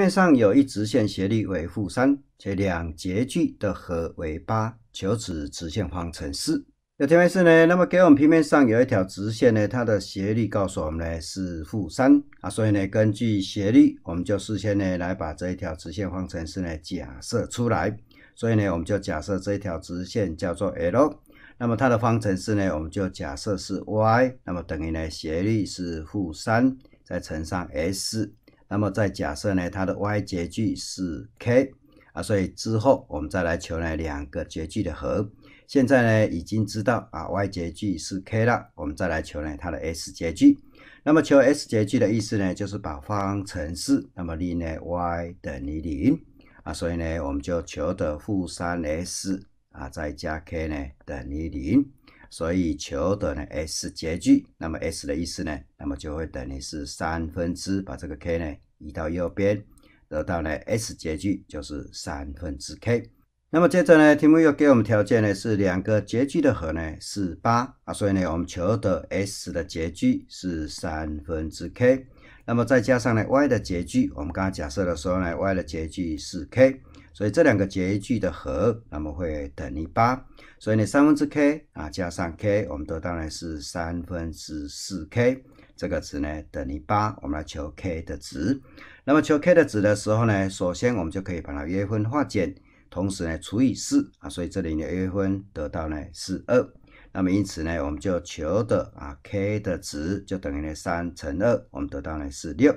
面上有一直线斜率为负三，且两截距的和为八，求此直线方程式。有题目是呢，那么给我们平面上有一条直线呢，它的斜率告诉我们呢是负三啊，所以呢根据斜率，我们就事先呢来把这一条直线方程式呢假设出来。所以呢我们就假设这一条直线叫做 l，那么它的方程式呢我们就假设是 y，那么等于呢斜率是负三，再乘上 s，那么再假设呢，它的 y 截距是 k 啊，所以之后我们再来求呢两个截距的和。现在呢已经知道啊 y 截距是 k 了，我们再来求呢它的 s 截距。那么求 s 截距的意思呢，就是把方程式，那么令呢 y 等于零啊，所以呢我们就求得负三 s 啊再加 k 呢等于零。所以求得呢 s 截距，那么 s 的意思呢，那么就会等于是三分之，把这个 k 呢移到右边，得到呢 s 截距就是三分之 k。那么接着呢，题目又给我们条件呢是两个截距的和呢是八啊，所以呢我们求得 s 的截距是三分之 k。那么再加上呢，y 的截距，我们刚刚假设的时候呢，y 的截距是 k，所以这两个截距的和，那么会等于八，所以呢，三分之 k 啊加上 k，我们得到呢是三分之四 k 这个值呢等于八，我们来求 k 的值。那么求 k 的值的时候呢，首先我们就可以把它约分化简，同时呢除以四啊，所以这里的约分得到呢是二。那么因此呢，我们就求得啊 k 的值就等于呢三乘二，我们得到呢是六。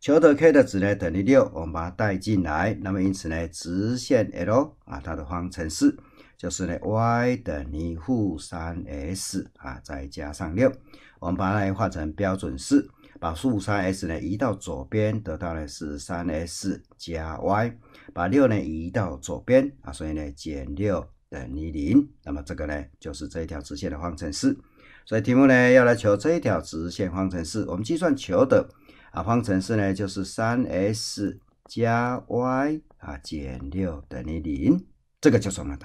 求得 k 的值呢等于六，我们把它带进来。那么因此呢，直线 l 啊它的方程式就是呢 y 等于负三 s 啊再加上六。我们把它换成标准式，把负三 s 呢移到左边，得到呢是三 s 加 y，把六呢移到左边啊，所以呢减六。等于零，那么这个呢，就是这一条直线的方程式。所以题目呢，要来求这一条直线方程式，我们计算求的啊方程式呢，就是三 s 加 y 啊减六等于零，这个就是我们的。